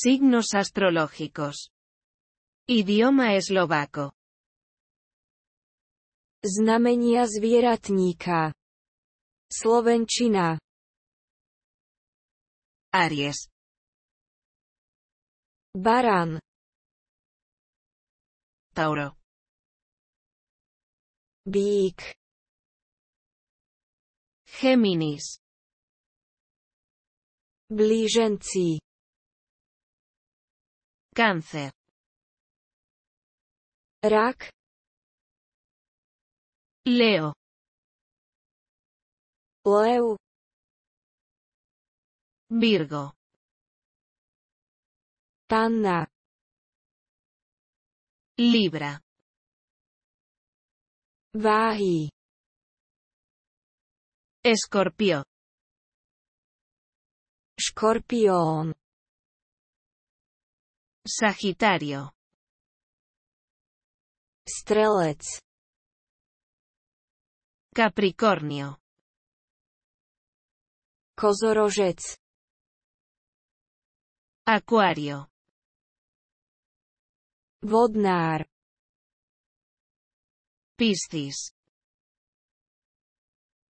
Signos astrológicos. Idioma eslovaco. Znamenia zvieratníka. Slovenčina. Aries. Baran. Tauro. Bík. Géminis. Blíženci. Cáncer. Rak. Leo. Leo. Virgo. Panna. Libra. Vahi. Escorpio. Escorpión. Sagitario. Стрелец. Capricornio. kozorozets, Acuario. Vodnar. Piscis.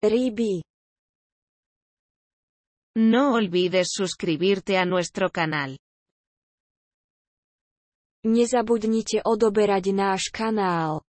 Ribi. No olvides suscribirte a nuestro canal. Nezabudnite odoberať náš kanál.